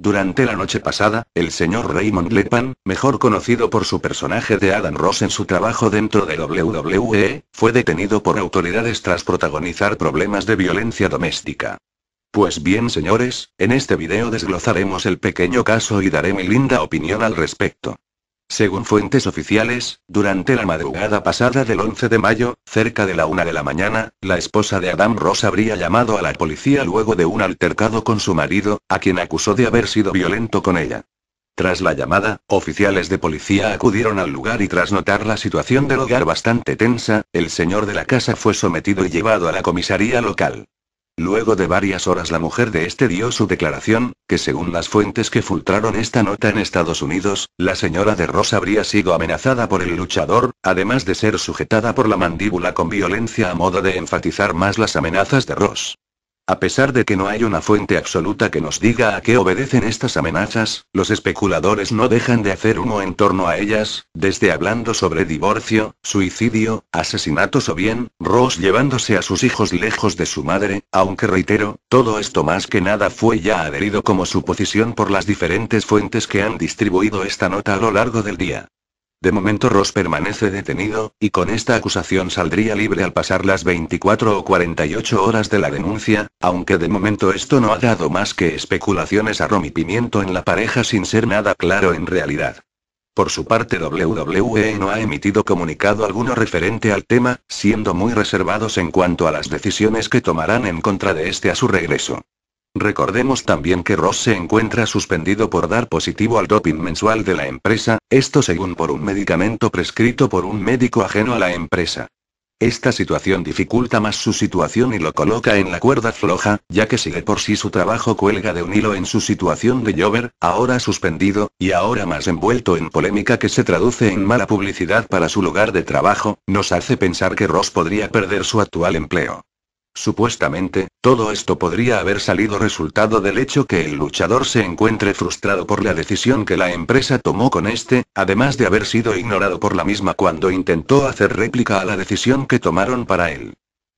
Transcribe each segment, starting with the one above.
Durante la noche pasada, el señor Raymond Lepan, mejor conocido por su personaje de Adam Ross en su trabajo dentro de WWE, fue detenido por autoridades tras protagonizar problemas de violencia doméstica. Pues bien señores, en este video desglosaremos el pequeño caso y daré mi linda opinión al respecto. Según fuentes oficiales, durante la madrugada pasada del 11 de mayo, cerca de la una de la mañana, la esposa de Adam Ross habría llamado a la policía luego de un altercado con su marido, a quien acusó de haber sido violento con ella. Tras la llamada, oficiales de policía acudieron al lugar y tras notar la situación del hogar bastante tensa, el señor de la casa fue sometido y llevado a la comisaría local. Luego de varias horas la mujer de este dio su declaración, que según las fuentes que filtraron esta nota en Estados Unidos, la señora de Ross habría sido amenazada por el luchador, además de ser sujetada por la mandíbula con violencia a modo de enfatizar más las amenazas de Ross. A pesar de que no hay una fuente absoluta que nos diga a qué obedecen estas amenazas, los especuladores no dejan de hacer humo en torno a ellas, desde hablando sobre divorcio, suicidio, asesinatos o bien, Ross llevándose a sus hijos lejos de su madre, aunque reitero, todo esto más que nada fue ya adherido como suposición por las diferentes fuentes que han distribuido esta nota a lo largo del día. De momento Ross permanece detenido, y con esta acusación saldría libre al pasar las 24 o 48 horas de la denuncia, aunque de momento esto no ha dado más que especulaciones a romipimiento en la pareja sin ser nada claro en realidad. Por su parte WWE no ha emitido comunicado alguno referente al tema, siendo muy reservados en cuanto a las decisiones que tomarán en contra de este a su regreso. Recordemos también que Ross se encuentra suspendido por dar positivo al doping mensual de la empresa, esto según por un medicamento prescrito por un médico ajeno a la empresa. Esta situación dificulta más su situación y lo coloca en la cuerda floja, ya que si de por sí su trabajo cuelga de un hilo en su situación de Jover, ahora suspendido, y ahora más envuelto en polémica que se traduce en mala publicidad para su lugar de trabajo, nos hace pensar que Ross podría perder su actual empleo. Supuestamente, todo esto podría haber salido resultado del hecho que el luchador se encuentre frustrado por la decisión que la empresa tomó con este, además de haber sido ignorado por la misma cuando intentó hacer réplica a la decisión que tomaron para él.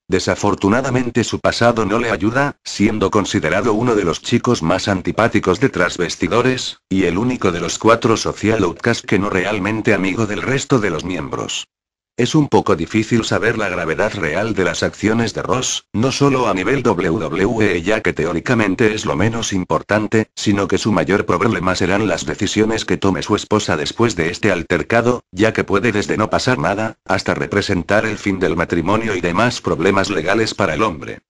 Desafortunadamente su pasado no le ayuda, siendo considerado uno de los chicos más antipáticos de trasvestidores, y el único de los cuatro social outcasts que no realmente amigo del resto de los miembros. Es un poco difícil saber la gravedad real de las acciones de Ross, no solo a nivel WWE ya que teóricamente es lo menos importante, sino que su mayor problema serán las decisiones que tome su esposa después de este altercado, ya que puede desde no pasar nada, hasta representar el fin del matrimonio y demás problemas legales para el hombre.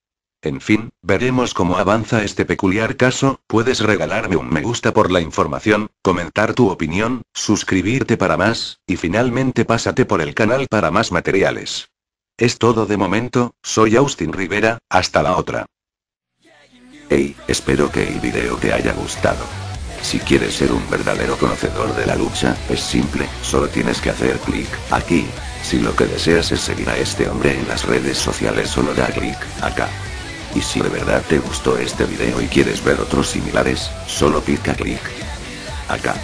En fin, veremos cómo avanza este peculiar caso, puedes regalarme un me gusta por la información, comentar tu opinión, suscribirte para más, y finalmente pásate por el canal para más materiales. Es todo de momento, soy Austin Rivera, hasta la otra. Hey, espero que el video te haya gustado. Si quieres ser un verdadero conocedor de la lucha, es simple, solo tienes que hacer clic, aquí. Si lo que deseas es seguir a este hombre en las redes sociales, solo da clic, acá. Y si de verdad te gustó este video y quieres ver otros similares, solo pica clic. Acá.